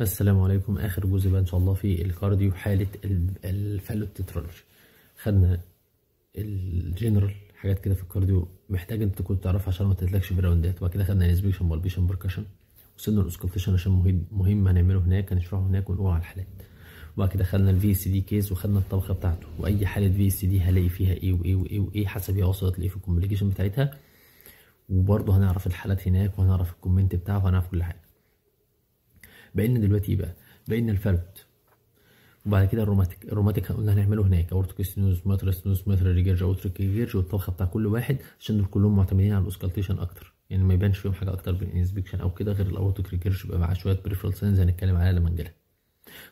السلام عليكم اخر جزء بقى ان شاء الله في الكارديو حاله الفالوتيترولوجي خدنا الجنرال حاجات كده في الكارديو محتاج انت تكون تعرفها عشان ما تتلكش في الراوندات وبعد كده خدنا انسبكشن بالبيشن بركشن وصلنا الاسكلتشن عشان مهم مهم هنعمله هناك هنشرحه هناك ونقول على الحالات وبعد كده خدنا الفي سي دي كيس وخدنا الطبخه بتاعته واي حاله في سي دي هلاقي فيها ايه وايه وايه وايه حسب هي وصلت لايه في الكومبليكيشن بتاعتها وبرده هنعرف الحالات هناك وهنعرف الكومنت بتاعه وهنعرف كل حاجه بقينا دلوقتي بقى بقينا الفرد وبعد كده الروماتيك الروماتيك قلنا هنعمله هناك اورتيك سنوز ماترا سنوز ماترا والطبخه بتاع كل واحد عشان دول كلهم معتمدين على الاوسكالتيشن اكتر يعني ما يبانش فيهم حاجه اكتر بالانسبكشن او كده غير الاورتوكيجيرج ريجرج يبقى مع شويه بريفرال سينز هنتكلم عليها لما نجيلها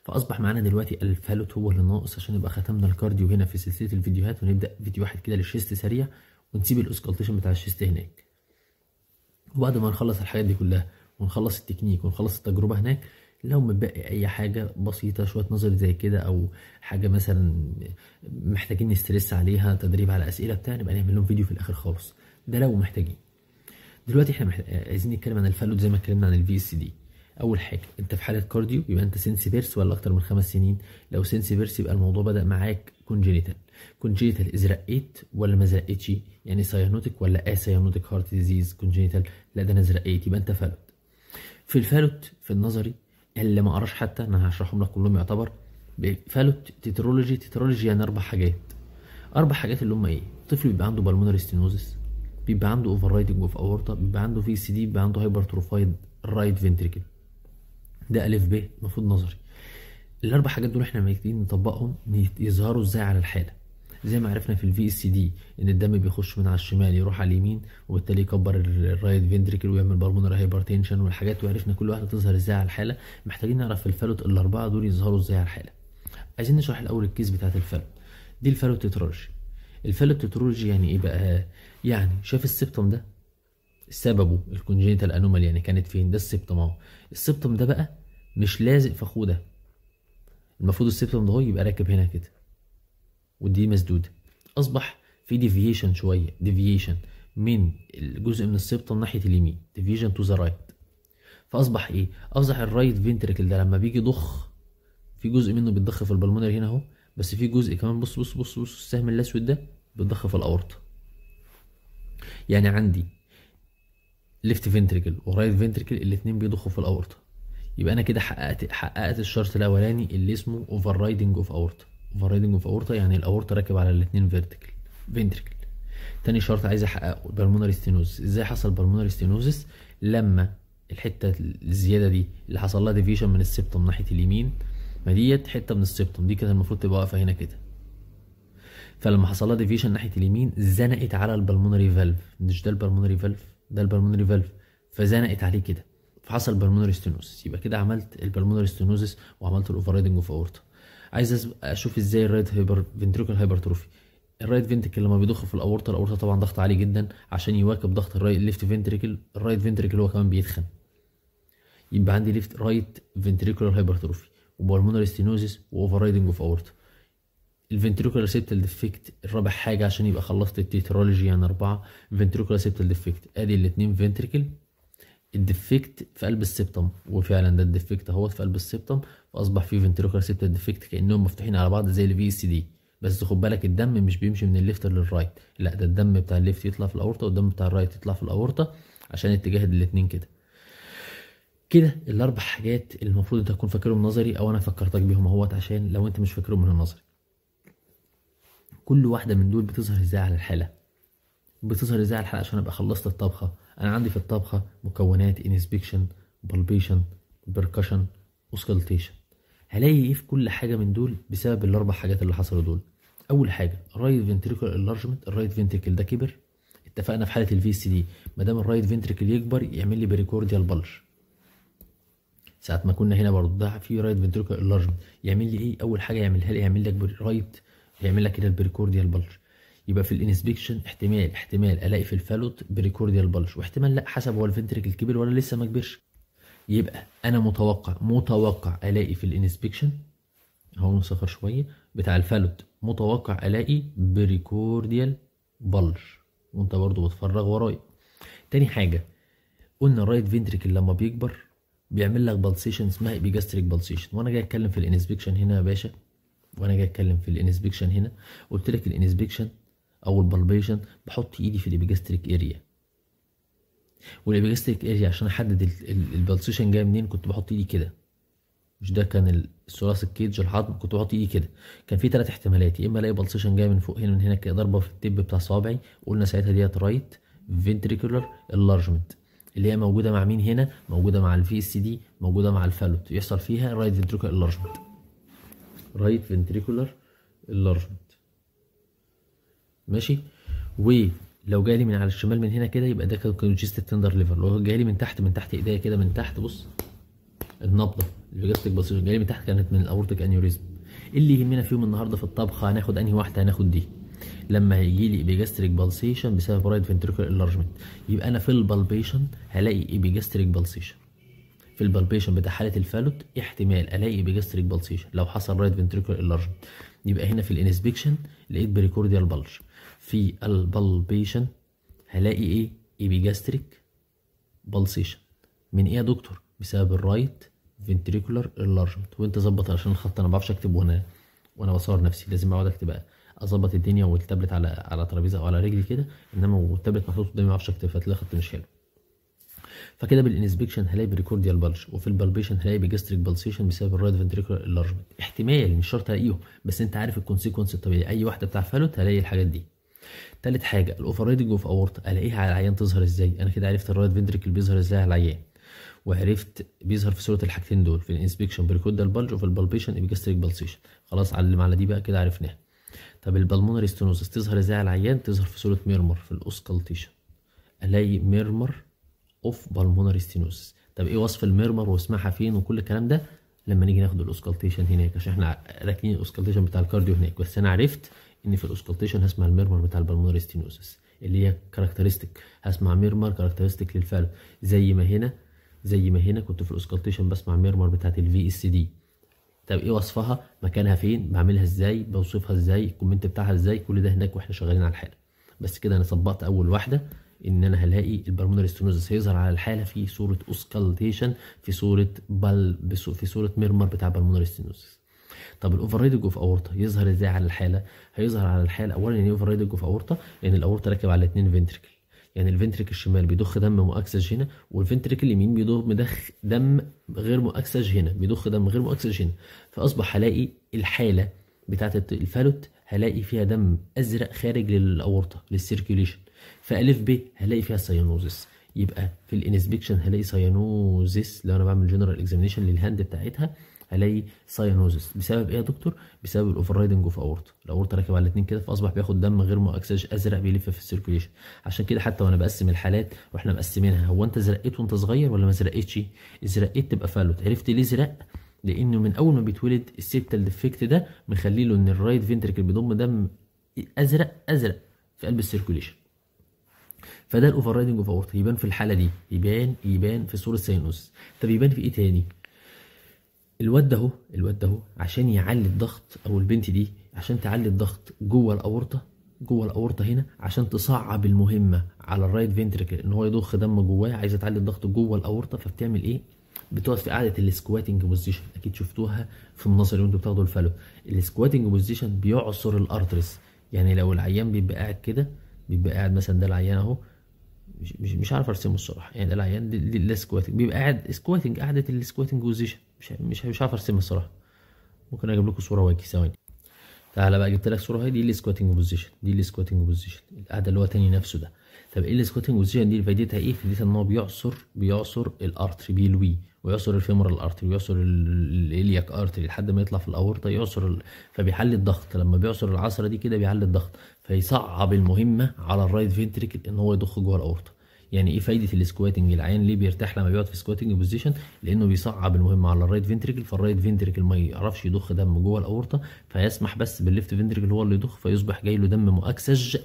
فاصبح معانا دلوقتي الفالوت هو اللي ناقص عشان يبقى ختمنا الكارديو هنا في سلسله الفيديوهات ونبدا فيديو واحد كده للشيست سريع ونسيب الاوسكالتيشن بتاع الشيست هناك وبعد ما نخلص الحاجات دي كلها ونخلص التكنيك ونخلص التجربه هناك لو متبقي اي حاجه بسيطه شويه نظري زي كده او حاجه مثلا محتاجين نسترس عليها تدريب على اسئله بتاع نبقى نعمل لهم فيديو في الاخر خالص ده لو محتاجين دلوقتي احنا آه، عايزين نتكلم عن الفالوت زي ما اتكلمنا عن الفي اس دي اول حاجه انت في حاله كارديو يبقى انت سنس بيرس ولا اكتر من خمس سنين لو سنس بيرس يبقى الموضوع بدا معاك كونجينيتال كونجينيتال از رقيت ولا ما زرقتش يعني سيانوتيك ولا اسايانوتيك هارت ديزيز كونجينيتال لا ده انا زرقيت يبقى انت فالوت في الفالوت في النظري اللي ما قراش حتى انا هشرحهم لك كلهم يعتبر فالوت تترولوجي تترولوجي يعني اربع حاجات اربع حاجات اللي هم ايه الطفل بيبقى عنده بالمونر ستينوزس بيبقى عنده اوفر رايدنج اوف اورتا بيبقى عنده في سي دي بيبقى عنده هايبر تروفايد رايت فنتريكل ده الف ب المفروض نظري الاربع حاجات دول احنا محتاجين نطبقهم يظهروا ازاي على الحاله زي ما عرفنا في الفي اس دي ان الدم بيخش من على الشمال يروح على اليمين وبالتالي يكبر الرايت فينتريكل ويعمل بالمونر هايبرتنشن والحاجات وعرفنا كل واحده تظهر ازاي على الحاله محتاجين نعرف الفالوت الاربعه دول يظهروا ازاي على الحاله عايزين نشرح الاول الكيس بتاعه الفالوت دي الفالوت تترولوجي الفالوت تترولوجي يعني ايه بقى يعني شاف السبتم ده سببه الكونجنتال انومال يعني كانت فين ده السبتم اهو السبتم ده بقى مش لازق في خوده المفروض السبتم ده هو يبقى راكب هنا كده ودي مسدوده اصبح في ديفيشن شويه ديفيشن من الجزء من السبطه ناحيه اليمين ديفيشن تو ذا رايت فاصبح ايه اصبح الرايت فينتركل ده لما بيجي ضخ في جزء منه بيتضخ في البلمونر هنا اهو بس في جزء كمان بص بص بص بص السهم الاسود ده بيتضخ في الاورطه يعني عندي ليفت فينتركل ورايت فينتركل الاثنين بيضخوا في الاورطه يبقى انا كده حققت حققت الشرط الاولاني اللي اسمه اوفر رايدنج اوف اورطه اوفر اوف اورتا يعني الاورتا راكب على الاثنين فيرتيكال فينتريكل تاني شرط عايز احققه البلمونري ستينوزس ازاي حصل بالمونري ستينوزس لما الحته الزياده دي اللي حصل لها ديفيشن من السبتم ناحيه اليمين ما ديت حته من السبتم دي كانت المفروض تبقى واقفه هنا كده فلما حصل لها ديفيشن ناحيه اليمين زنقت على البلمونري فالف مش ده البلمونري فالف ده البلمونري فالف فزنقت عليه كده فحصل بلمونري ستينوزس يبقى كده عملت البلمونري ستينوزس وعملت الاوفر اوف اورتا عايز اشوف ازاي الرايت هايبر فنتريكل هايبرتروفي الرايت فنتريكل لما بيضخ في الاورطه الاورطه طبعا ضغط عالي جدا عشان يواكب ضغط الرايت ليفت فنتريكل الرايت فنتريكل هو كمان بيتخن يبقى عندي ليفت رايت فنتريكولار هايبرتروفي وبالمونر ستينوزيس واوفر رايدنج اوف اورطه الفنتريكولار سيبتال ديفكت الرابع حاجه عشان يبقى خلصت التيترولوجي يعني اربعه فنتريكولار سيبتال ديفكت ادي الاثنين فنتريكل الديفكت في قلب السبتم وفعلا ده الديفكت اهوت في قلب السبتم فاصبح في فنتريكولار سيبتال ديفكت كانهم مفتوحين على بعض زي الفي سي دي بس خد بالك الدم مش بيمشي من الليفت للرايت لا ده الدم بتاع الليفت يطلع في الاورطه والدم بتاع الرايت يطلع في الاورطه عشان اتجاه الاثنين كده كده الاربع حاجات المفروض انت تكون فاكرهم نظري او انا فكرتك بيهم اهوت عشان لو انت مش فاكرهم من النظري كل واحده من دول بتظهر ازاي على الحاله بتظهر ازاي على الحاله عشان ابقى خلصت الطبخه انا عندي في الطبخه مكونات انسبكشن بالبيشن بركشن اوسكلتيشن هلاقي ايه في كل حاجه من دول بسبب الاربع حاجات اللي حصلوا دول اول حاجه الرايت فينتريكل انلارجمنت الرايت فينتريكل ده كبر اتفقنا في حاله الفي سي دي ما دام الرايت فينتريكل يكبر يعمل لي بريكورديال بلش ساعه ما كنا هنا برضه ده في رايت فينتريكل انلارجمنت يعمل لي ايه اول حاجه يعملها لي يعمل لك رايت يعمل لك كده البريكورديال بلش يبقى في الانسبكشن احتمال احتمال الاقي في الفالوت بريكورديال بلش واحتمال لا حسب هو الفنتريك الكبير ولا لسه ما كبرش يبقى انا متوقع متوقع الاقي في الانسبكشن اهو مسافر شويه بتاع الفالوت متوقع الاقي بريكورديال بلش وانت برضو بتفرغ ورايا تاني حاجه قلنا الرايت فنتريك لما بيكبر بيعمل لك بالسيشن اسمها ايبيجاستريك بالسيشن وانا جاي اتكلم في الانسبكشن هنا يا باشا وانا جاي اتكلم في الانسبكشن هنا قلت لك الانسبكشن او البلبيشن بحط ايدي في الابيجاستريك اريا والابيجاستريك اريا عشان احدد البلسيشن جاي منين كنت بحط ايدي كده مش ده كان الثلاث الكيج العظم كنت بحط ايدي كده كان في ثلاث احتمالات يا اما الاقي بلسيشن جاي من فوق هنا من هنا كده ضربه في التب بتاع صوابعي قلنا ساعتها ديت رايت فينتريكولر انلارجمنت اللي هي موجوده مع مين هنا موجوده مع الفي اس دي موجوده مع الفالوت يحصل فيها رايت فينتريكولر انلارجمنت رايت فينتريكولر انلارجمنت ماشي ولو جالي من على الشمال من هنا كده يبقى ده كان كونجستد تندر ليفر لو جالي من تحت من تحت ايديا كده من تحت بص النبضه البلاستيك بسيطه جالي من تحت كانت من الاورتيك انيوريزم اللي يهمنا فيهم النهارده في الطبخه هناخد انهي واحده هناخد دي لما هيجي لي ايبيجاستريك بالسيشن بسبب رايت فنتريكول انلارجمنت يبقى انا في البالبيشن هلاقي ايبيجاستريك بالسيشن في البالبيشن بتاع حاله الفالوت احتمال الاقي ايبيجاستريك بالسيشن لو حصل رايت فنتريكول انلارجمنت يبقى هنا في الانسبكشن لقيت بريكورديال بالش في البلبيشن هلاقي ايه ايبيجاستريك بالسيشن من ايه يا دكتور بسبب الرايت فنتريكولار انلارجمنت وانت ظبط علشان الخط انا ما بعرفش اكتب وانا وانا بصور نفسي لازم اقعد اكتب اظبط الدنيا والتابلت على على ترابيزه او على رجلي كده انما والتابلت محطوط قدامي ما بعرفش اكتب فتلاقي خط مش حلو فكده بالانسبكشن هلاقي بريكورديال بلش وفي البالبيشن هلاقي بجستريك بالسيشن بسبب الرايت فنتريكولار انلارجمنت احتمال مش شرط الاقيهم بس انت عارف الكونسيكونس الطبيعي اي واحده بتاع فالوت هلاقي الحاجات دي تالت حاجه الاوفر ريدنج اوف اورت الاقيها على العيان تظهر ازاي انا كده عرفت الرايت فنتريكل بيظهر ازاي على العيان وعرفت بيظهر في صوره الحاجتين دول في الانسبكشن بريكودال بالج وفي البالبيشن ابيجاستريك بالسيشن خلاص علم على دي بقى كده عرفناها طب البلمونري ستينوزس تظهر ازاي على العيان تظهر في صوره ميرمر في الاوسكالتيشن الاقي ميرمر اوف بالمونري ستينوزس طب ايه وصف الميرمر واسمعها فين وكل الكلام ده لما نيجي ناخد الاوسكالتيشن هناك عشان احنا راكنين الاوسكالتيشن بتاع الكارديو هناك بس انا عرفت ان في الاوسكلتيشن هسمع الميرمر بتاع البلمونري ستينوسس اللي هي كاركترستيك هسمع ميرمر كاركترستيك للفالف زي ما هنا زي ما هنا كنت في الاوسكلتيشن بسمع ميرمر بتاعت الفي اس دي طب ايه وصفها مكانها فين بعملها ازاي بوصفها ازاي الكومنت بتاعها ازاي كل ده هناك واحنا شغالين على الحاله بس كده انا طبقت اول واحده ان انا هلاقي البلمونري ستينوسس هيظهر على الحاله في صوره اوسكالتيشن في صوره بل في صوره ميرمر بتاع البلمونري ستينوسس طب الاوفر ريدنج اوف اورطه يظهر ازاي على الحاله هيظهر على الحاله اولا يعني اوفر ريدنج اوف اورطه ان الاورطه راكب على اثنين فنتركل يعني الفنتركل الشمال بيضخ دم مؤكسج هنا والفنتركل اليمين بيضخ مدخ دم غير مؤكسج هنا بيضخ دم غير مؤكسج هنا فاصبح هلاقي الحاله بتاعت الفالوت هلاقي فيها دم ازرق خارج للاورطه للسيركيوليشن فالف ب هلاقي فيها سيانوزس يبقى في الانسبكشن هلاقي سيانوزس لو انا بعمل جنرال اكزامينشن للهاند بتاعتها الاقي ساينوزس بسبب ايه يا دكتور بسبب الاوفر رايدنج اوف اورتا الاورتا راكب على الاثنين كده فاصبح بياخد دم غير مؤكسج ازرق بيلف في السيركيوليشن عشان كده حتى وانا بقسم الحالات واحنا مقسمينها هو انت زرقيت وانت صغير ولا ما زرقتش زرقيت تبقى فالوت عرفت ليه زرق لانه من اول ما بيتولد السيبتال ديفكت ده مخلي له ان الرايت فينتركل بيضم دم ازرق ازرق في قلب السيركيوليشن فده الاوفر رايدنج اوف اورتا يبان في الحاله دي يبان يبان في صوره ساينوس طب يبان في ايه تاني الواد ده اهو الواد ده اهو عشان يعلي الضغط او البنت دي عشان تعلي الضغط جوه الاورطه جوه الاورطه هنا عشان تصعب المهمه على الرايت فينتريكل ان هو يضخ دم جواه عايزه تعلي الضغط جوه الاورطه فبتعمل ايه بتقعد في قاعده السكواتنج بوزيشن اكيد شفتوها في النظر وانتوا بتاخدوا الفالو السكواتنج بوزيشن بيعصر الارترس يعني لو العيان بيبقى قاعد كده بيبقى قاعد مثلا ده العيان اهو مش مش عارف ارسمه الصراحه يعني ده العيان ده سكواتنج بيبقى قاعد سكواتنج قاعده السكواتنج بوزيشن مش مش مش عارف ارسمها الصراحه ممكن اجيب لكم صوره واجي ثواني تعالى بقى جبت لك صوره اهي دي السكواتنج بوزيشن دي السكواتنج بوزيشن القعده اللي هو تاني نفسه ده طب ايه السكواتنج بوزيشن دي فايدتها ايه فايدتها ان هو بيعصر بيعصر الارتري بي ويعصر الفيمورال ارتري ويعصر الالياك ارتري لحد ما يطلع في الاورطه يعصر ال... فبيحل الضغط لما بيعصر العصره دي كده بيحل الضغط فيصعب المهمه على الرايت فينتريكل ان هو يضخ جوه الاورطه يعني ايه فايده السكواتنج العيان ليه بيرتاح لما بيقعد في سكواتنج بوزيشن لانه بيصعب المهمه على الرايت فينتريكل فالرايت فينتريكل ما يعرفش يضخ دم جوه الاورطه فيسمح بس بالليفت فينتريكل هو اللي يضخ فيصبح جاي له دم مؤكسج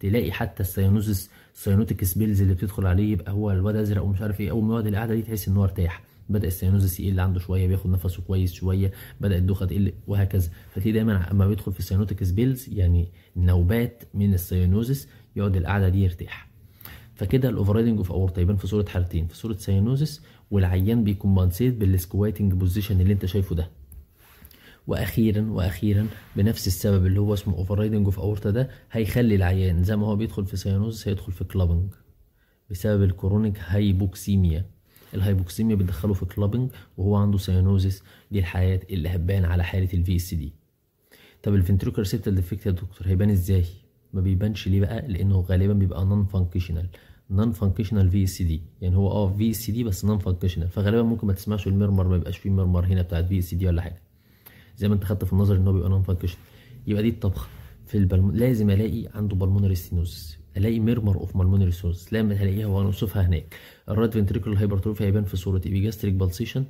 تلاقي حتى السيانوزس السيانوتيك سبيلز اللي بتدخل عليه يبقى هو الواد ازرق ومش عارف ايه اول ما يقعد القعده دي تحس ان هو ارتاح بدا السيانوزس يقل عنده شويه بياخد نفسه كويس شويه بدا الدوخه تقل وهكذا فتلاقي دايما اما بيدخل في السيانوتيك سبيلز يعني نوبات من السيانوزس يقعد القعده دي يرتاح فكده الاوفرايدنج اوف اورتا يبان في صوره حالتين في صوره ساينوزس والعيان بيكمبنسيت بالسكواتنج بوزيشن اللي انت شايفه ده واخيرا واخيرا بنفس السبب اللي هو اسمه اوفرايدنج اوف اورتا ده هيخلي العيان زي ما هو بيدخل في ساينوزس هيدخل في كلابنج بسبب الكرونيك هايبوكسيميا الهايبوكسيميا بتدخله في كلابنج وهو عنده ساينوزس دي الحالات اللي هتبان على حاله الفي اس دي طب الفنتريكول سيبتال ديفكت يا دكتور هيبان ازاي ما بيبانش ليه بقى لانه غالبا بيبقى نون فانكشنال نون فانكشنال في سي دي يعني هو اه في سي دي بس نون فانكشنال فغالبا ممكن ما تسمعش المرمر ما يبقاش فيه مرمر هنا بتاعت في سي دي ولا حاجه زي ما انت خدت في النظر ان هو بيبقى نون فانكشنال يبقى دي الطبخه في البلم... لازم الاقي عنده بالمونري ستينوز الاقي ميرمر اوف بالمونري ستينوز لما هلاقيها وانوصفها هناك الرايت فنتريكول هايبرتروفي هيبان في صوره ايبيجاستريك بالسيشن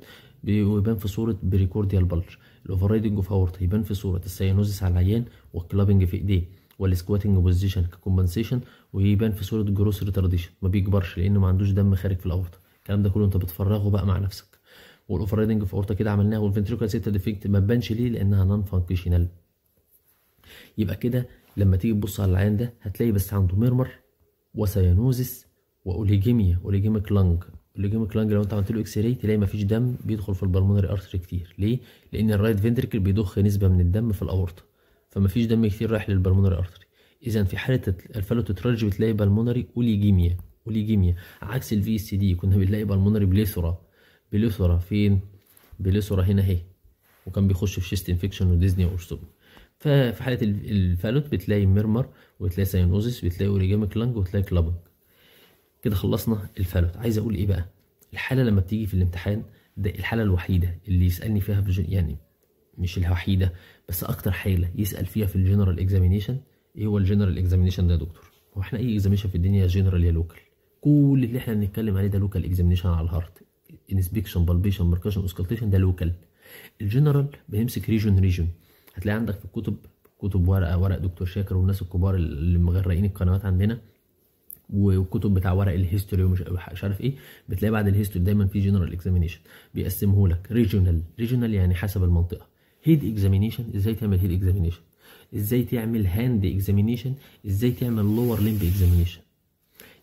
ويبان في صوره بريكورديال بلج الاوفر رايدنج اوف اورت هيبان في صوره السيانوزس على العيان والكلابنج في ايديه والسكواتنج بوزيشن ككومبنسيشن ويبان في صوره جروس ريتارديشن ما بيكبرش لانه ما عندوش دم خارج في الاورطه الكلام ده كله انت بتفرغه بقى مع نفسك والاوفرايدنج في اورطه كده عملناها والفنتريكولا سيتا ديفكت ما تبانش ليه لانها نون فانكشنال يبقى كده لما تيجي تبص على العيان ده هتلاقي بس عنده ميرمر وسيانوزس واوليجيميا اوليجيميك لانج اوليجيميك لانج لو انت عملت له اكس راي تلاقي مفيش دم بيدخل في البلمونري ارتري كتير ليه لان الرايت فنتركل بيضخ نسبه من الدم في الاورطه فما فيش دم كتير رايح للبلمونري ارتري اذا في حاله الفالوتوتراجي بتلاقي بالمونري اوليجيميا اوليجيميا عكس الفي سي دي كنا بنلاقي بالمونري بليثورا بليثورا فين بليثورا هنا اهي وكان بيخش في شيست انفكشن وديزني وارستوبي ففي حاله الفالوت بتلاقي ميرمر وتلاقي ساينوزيس وتلاقي اوريجاميك لانج وتلاقي كلابنج كده خلصنا الفالوت عايز اقول ايه بقى الحاله لما بتيجي في الامتحان ده الحاله الوحيده اللي يسالني فيها في يعني مش الوحيده بس اكتر حاله يسال فيها في الجنرال اكزامينيشن ايه هو الجنرال اكزامينيشن ده يا دكتور هو احنا اي اكزامينيشن في الدنيا جنرال يا لوكال كل اللي احنا بنتكلم عليه ده لوكال اكزامينيشن على الهارت انسبكشن بالبيشن مركشن اوسكلتيشن ده لوكال الجنرال بيمسك ريجون ريجون هتلاقي عندك في الكتب كتب ورقه ورق دكتور شاكر والناس الكبار اللي مغرقين القنوات عندنا والكتب بتاع ورق الهيستوري ومش عارف ايه بتلاقي بعد الهيستوري دايما في جنرال اكزامينيشن بيقسمه لك ريجونال ريجونال يعني حسب المنطقه هيد اكزامينيشن ازاي تعمل هيد اكزامينيشن ازاي تعمل هاند اكزامينيشن ازاي تعمل لور ليمب اكزامينيشن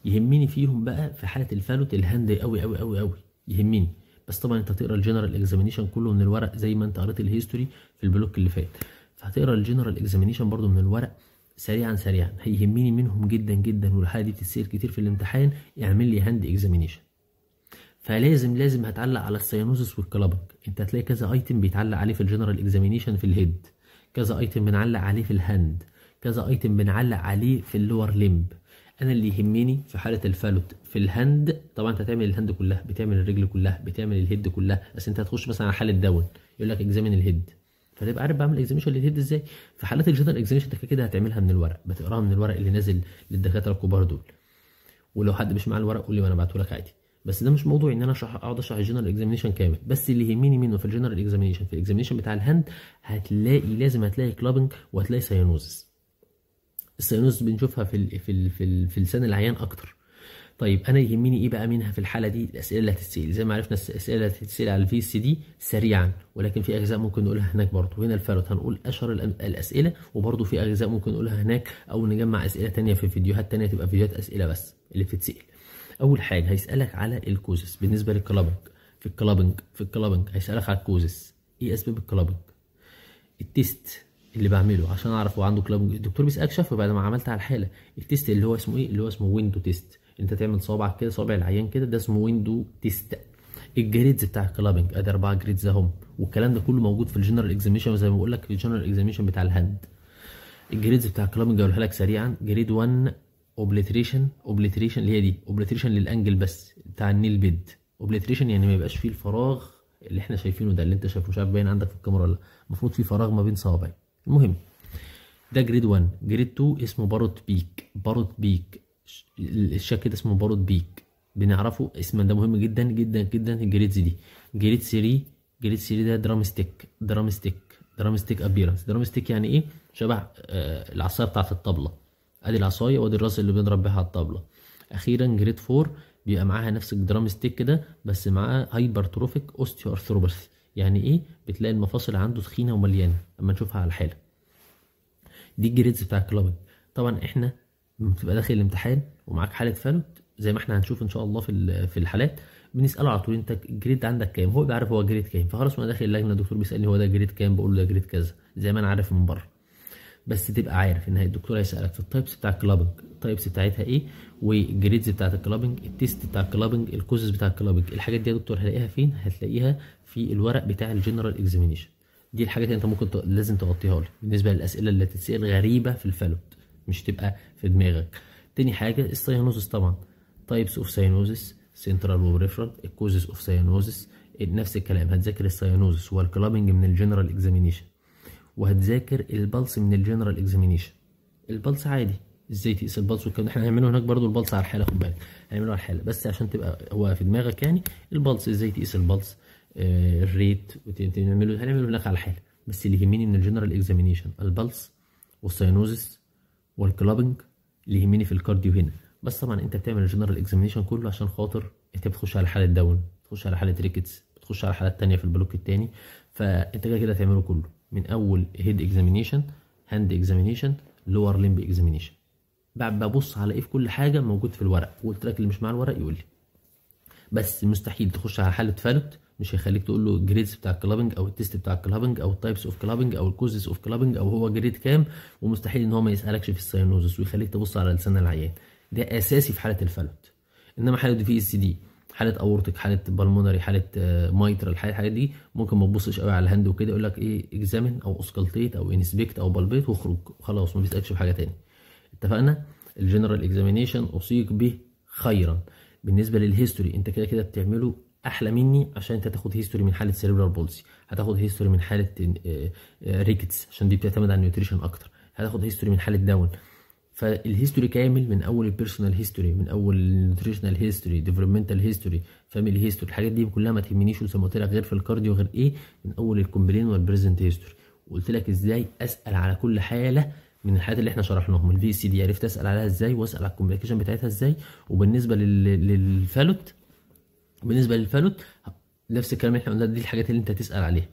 يهمني فيهم بقى في حاله الفالوت الهاند قوي قوي قوي قوي يهمني بس طبعا انت هتقرا الجنرال اكزامينيشن كله من الورق زي ما انت قريت الهيستوري في البلوك اللي فات فهتقرا الجنرال اكزامينيشن برده من الورق سريعا سريعا هيهمني منهم جدا جدا والحاله دي بتتسال كتير في الامتحان اعمل لي هاند اكزامينيشن فلازم لازم هتعلق على السيانوزس والكلابك انت هتلاقي كذا ايتم بيتعلق عليه في الجنرال اكزامينيشن في الهيد كذا ايتم بنعلق عليه في الهاند كذا ايتم بنعلق عليه في اللور ليمب انا اللي يهمني في حاله الفالوت في الهاند طبعا انت هتعمل الهاند كلها بتعمل الرجل كلها بتعمل الهيد كلها بس انت هتخش مثلا على حاله داون يقول لك اكزامين الهيد فتبقى عارف بعمل اكزامينشن للهيد ازاي في حالات الجنرال اكزامينشن انت كده هتعملها من الورق بتقراها من الورق اللي نازل للدكاتره الكبار دول ولو حد مش معاه الورق قول لي وانا ابعته لك عادي بس ده مش موضوعي ان انا اشرح اقعد اشرح الجنرال اكزامينشن كامل بس اللي يهمني منه في الجنرال اكزامينشن في الاكزامينشن بتاع الهند هتلاقي لازم هتلاقي كلابنج وهتلاقي سيانوزس السيانوزس بنشوفها في الـ في الـ في, الـ في لسان العيان اكتر طيب انا يهمني ايه بقى منها في الحاله دي الاسئله اللي هتتسال زي ما عرفنا الاسئله اللي هتتسال على الفي سي دي سريعا ولكن في اجزاء ممكن نقولها هناك برضه هنا الفلوت هنقول اشهر الاسئله وبرضه في اجزاء ممكن نقولها هناك او نجمع اسئله ثانيه في فيديوهات ثانيه تبقى فيديوهات اسئله بس اللي بتتسال اول حاجه هيسالك على الكوزس بالنسبه للكلابنج في الكلابنج في الكلابنج هيسالك على الكوزس ايه اسباب الكلابنج التيست اللي بعمله عشان اعرف هو عنده كلابنج الدكتور بيسالك شافه بعد ما عملت على الحاله التيست اللي هو اسمه ايه اللي هو اسمه ويندو تيست انت تعمل صوابعك كده صابع العيان كده ده اسمه ويندو تيست الجريدز بتاع الكلابنج ادي اربعه جريدز اهم والكلام ده كله موجود في الجنرال اكزاميشن زي ما بقول لك الجنرال اكزاميشن بتاع الهند الجريدز بتاع الكلابنج هقولها لك سريعا جريد 1 اوبليتريشن اوبليتريشن اللي هي دي اوبليتريشن للانجل بس بتاع النيل بيد اوبليتريشن يعني ما يبقاش فيه الفراغ اللي احنا شايفينه ده اللي انت شايفه مش عارف باين عندك في الكاميرا ولا المفروض في فراغ ما بين صوابعي المهم ده جريد 1 جريد 2 اسمه باروت بيك باروت بيك الشكل ده اسمه باروت بيك بنعرفه اسم ده مهم جدا جدا جدا الجريدز دي جريد 3 جريد 3 ده درام ستيك درام ستيك درام ستيك ابيرنس درام ستيك يعني ايه شبه آه العصايه بتاعه الطبله ادي العصايه وادي الراس اللي بنضرب بيها على الطبله اخيرا جريد 4 بيبقى معاها نفس الدرام ستيك كده بس معاها هايبرتروفيك اوستيو ارثروباثي يعني ايه بتلاقي المفاصل عنده تخينه ومليانه اما نشوفها على الحاله دي الجريدز بتاع الكلابنج طبعا احنا لما بتبقى داخل الامتحان ومعاك حاله فلوت زي ما احنا هنشوف ان شاء الله في في الحالات بنساله على طول انت الجريد عندك كام هو بيعرف هو جريد كام فخلاص وانا داخل اللجنه الدكتور بيسالني هو ده جريد كام بقول له ده جريد كذا زي ما انا عارف من بره بس تبقى عارف ان الدكتور هيسالك في التايبس بتاع الكلابنج التايبس بتاعتها ايه والجريدز بتاعت الكلابنج التيست بتاع الكلابنج الكوزز بتاع الكلابنج الحاجات دي يا دكتور هلاقيها فين هتلاقيها في الورق بتاع الجنرال اكزامينشن دي الحاجات اللي انت ممكن ت... لازم تغطيها لي بالنسبه للاسئله اللي تتسال غريبه في الفالوت مش تبقى في دماغك تاني حاجه الساينوزس طبعا تايبس اوف ساينوزس سنترال وريفرال الكوزز اوف ساينوزس نفس الكلام هتذاكر الساينوزس والكلابنج من الجنرال اكزامينشن وهتذاكر البلس من الجنرال اكزامينيشن البلس عادي ازاي تقيس البلس والكلام ده احنا هنعمله هناك برضو البلس على الحاله خد بالك هنعمله على الحاله بس عشان تبقى هو في دماغك يعني البلس ازاي تقيس البلس آه الريت هنعمله هنعمله هناك على الحاله بس اللي يهمني من الجنرال اكزامينيشن البلس والساينوزس والكلابنج اللي يهمني في الكارديو هنا بس طبعا انت بتعمل الجنرال اكزامينيشن كله عشان خاطر انت بتخش على حاله داون بتخش على حاله ريكتس بتخش على الحاله الثانيه في البلوك الثاني فانت كده كده هتعمله كله من اول هيد اكزامينيشن هاند اكزامينيشن لور لمب اكزامينيشن ببص على ايه في كل حاجه موجود في الورق وقلت لك اللي مش معاه الورق يقول لي بس مستحيل تخش على حاله فالوت مش هيخليك تقول له الجريدز بتاع الكلابنج او التيست بتاع الكلابنج او التايبس اوف كلابنج او الكوزز اوف كلابنج او هو جريد كام ومستحيل ان هو ما يسالكش في الساينوزس ويخليك تبص على لسان العيان ده اساسي في حاله الفالوت انما حاله في اس e دي حاله اورتك حاله بالمونري حاله مايترال آه، الحاجات دي ممكن ما تبصش قوي على الهاند وكده يقول لك ايه اكزامن او اسكلتيت او انسبكت او بالبيت واخرج خلاص ما بيسالكش في حاجه ثاني اتفقنا الجنرال اكزامينشن اصيب به خيرا بالنسبه للهيستوري انت كده كده بتعمله احلى مني عشان انت تاخد هيستوري من حاله سيريبرال بولسي هتاخد هيستوري من حاله ريكتس آه، آه، عشان دي بتعتمد على النيوتريشن اكتر هتاخد هيستوري من حاله داون فالهيستوري كامل من اول البيرسونال هيستوري من اول النيوتريشنال هيستوري ديفلوبمنتال هيستوري فاميلي هيستوري الحاجات دي كلها ما تهمنيش وزي ما قلت لك غير في الكارديو غير ايه من اول الكومبلين والبريزنت هيستوري وقلت لك ازاي اسال على كل حاله من الحاجات اللي احنا شرحناهم الفي سي دي عرفت اسال عليها ازاي واسال على الكومبليكيشن بتاعتها ازاي وبالنسبه للفالوت بالنسبه للفالوت نفس الكلام اللي احنا قلنا دي الحاجات اللي انت هتسال عليها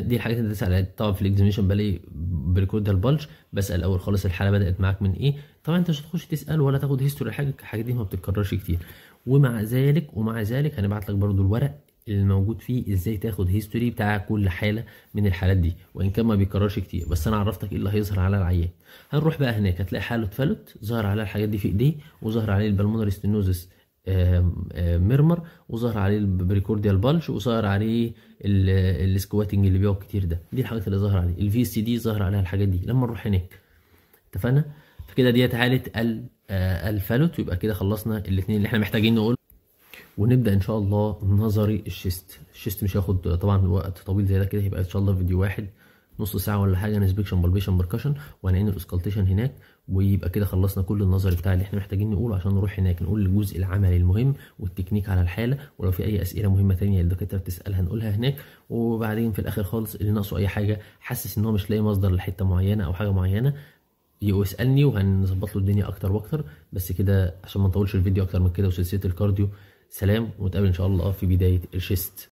دي الحاجات اللي تسال عليها طبعا في الاكزيميشن بلاقي بالكود ده البلج بسال الاول خالص الحاله بدات معاك من ايه طبعا انت مش هتخش تسال ولا تاخد هيستوري الحاجه الحاجات دي ما بتتكررش كتير ومع ذلك ومع ذلك هنبعت لك برضو الورق الموجود فيه ازاي تاخد هيستوري بتاع كل حاله من الحالات دي وان كان ما بيكررش كتير بس انا عرفتك ايه اللي هيظهر على العيان هنروح بقى هناك هتلاقي حاله اتفلت ظهر عليها الحاجات دي في ايديه وظهر عليه البلمونري ستينوزس آه، آه، ميرمر وظهر عليه البريكورديال بالش وظهر عليه السكواتنج اللي بيقعد كتير ده دي الحاجات اللي ظهر عليه الفي سي دي ظهر عليها الحاجات دي لما نروح هناك اتفقنا فكده ديت حاله آه، الفالوت يبقى كده خلصنا الاثنين اللي احنا محتاجين نقول ونبدا ان شاء الله نظري الشيست الشيست مش هياخد طبعا وقت طويل زي ده كده هيبقى ان شاء الله فيديو واحد نص ساعه ولا حاجه نسبكشن بالبيشن بركشن وهنعين الاسكالتيشن هناك ويبقى كده خلصنا كل النظر بتاع اللي احنا محتاجين نقوله عشان نروح هناك نقول الجزء العملي المهم والتكنيك على الحاله ولو في اي اسئله مهمه ثانيه الدكاتره بتسالها نقولها هناك وبعدين في الاخر خالص اللي ناقصه اي حاجه حاسس ان هو مش لاقي مصدر لحته معينه او حاجه معينه يسالني وهنظبط له الدنيا اكتر واكتر بس كده عشان ما نطولش الفيديو اكتر من كده وسلسله الكارديو سلام ونتقابل ان شاء الله في بدايه الشيست